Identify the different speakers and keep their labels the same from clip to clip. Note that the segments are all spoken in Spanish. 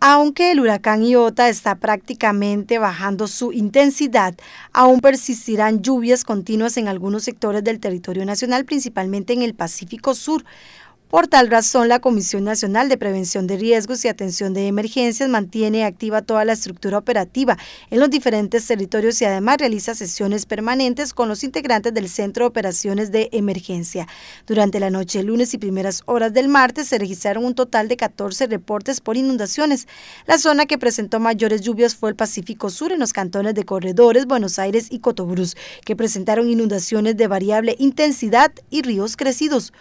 Speaker 1: Aunque el huracán Iota está prácticamente bajando su intensidad, aún persistirán lluvias continuas en algunos sectores del territorio nacional, principalmente en el Pacífico Sur, por tal razón, la Comisión Nacional de Prevención de Riesgos y Atención de Emergencias mantiene activa toda la estructura operativa en los diferentes territorios y además realiza sesiones permanentes con los integrantes del Centro de Operaciones de Emergencia. Durante la noche, lunes y primeras horas del martes se registraron un total de 14 reportes por inundaciones. La zona que presentó mayores lluvias fue el Pacífico Sur en los cantones de Corredores, Buenos Aires y Cotobruz, que presentaron inundaciones de variable intensidad y ríos crecidos.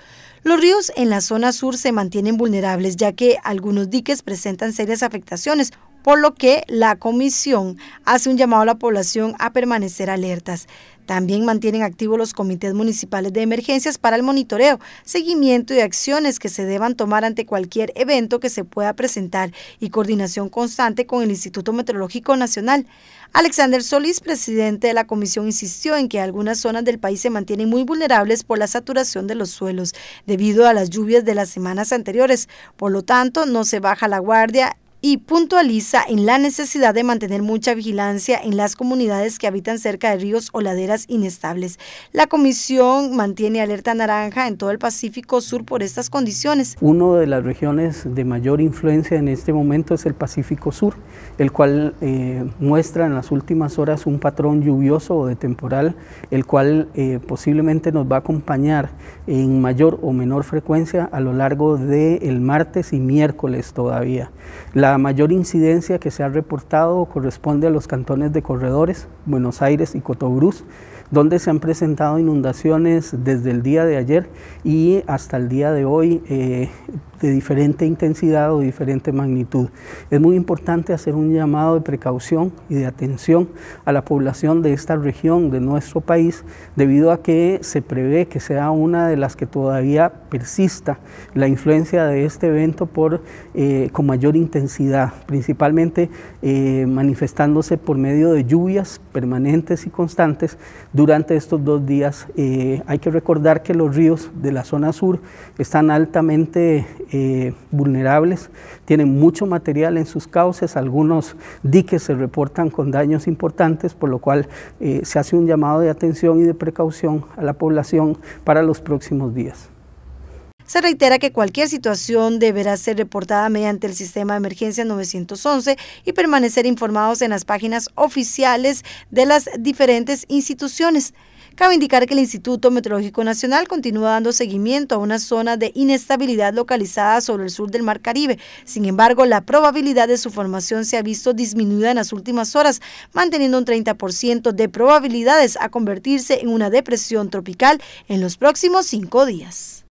Speaker 1: Los ríos en la zona sur se mantienen vulnerables ya que algunos diques presentan serias afectaciones, por lo que la comisión hace un llamado a la población a permanecer alertas. También mantienen activos los comités municipales de emergencias para el monitoreo, seguimiento y acciones que se deban tomar ante cualquier evento que se pueda presentar y coordinación constante con el Instituto Meteorológico Nacional. Alexander Solís, presidente de la comisión, insistió en que algunas zonas del país se mantienen muy vulnerables por la saturación de los suelos debido a las lluvias de las semanas anteriores. Por lo tanto, no se baja la guardia y puntualiza en la necesidad de mantener mucha vigilancia en las comunidades que habitan cerca de ríos o laderas inestables. La comisión mantiene alerta naranja en todo el Pacífico
Speaker 2: Sur por estas condiciones. Una de las regiones de mayor influencia en este momento es el Pacífico Sur, el cual eh, muestra en las últimas horas un patrón lluvioso o de temporal, el cual eh, posiblemente nos va a acompañar en mayor o menor frecuencia a lo largo del martes y miércoles todavía. La mayor incidencia que se ha reportado corresponde a los cantones de Corredores, Buenos Aires y Cotobruz, donde se han presentado inundaciones desde el día de ayer y hasta el día de hoy eh, de diferente intensidad o diferente magnitud. Es muy importante hacer un llamado de precaución y de atención a la población de esta región, de nuestro país, debido a que se prevé que sea una de las que todavía persista la influencia de este evento por, eh, con mayor intensidad, principalmente eh, manifestándose por medio de lluvias permanentes y constantes durante estos dos días. Eh, hay que recordar que los ríos de la zona sur están altamente eh, vulnerables, tienen mucho material en sus cauces, algunos diques se reportan con daños importantes, por lo cual eh, se hace un llamado de atención y de precaución a la población para los próximos días.
Speaker 1: Se reitera que cualquier situación deberá ser reportada mediante el sistema de emergencia 911 y permanecer informados en las páginas oficiales de las diferentes instituciones. Cabe indicar que el Instituto Meteorológico Nacional continúa dando seguimiento a una zona de inestabilidad localizada sobre el sur del Mar Caribe. Sin embargo, la probabilidad de su formación se ha visto disminuida en las últimas horas, manteniendo un 30% de probabilidades a convertirse en una depresión tropical en los próximos cinco días.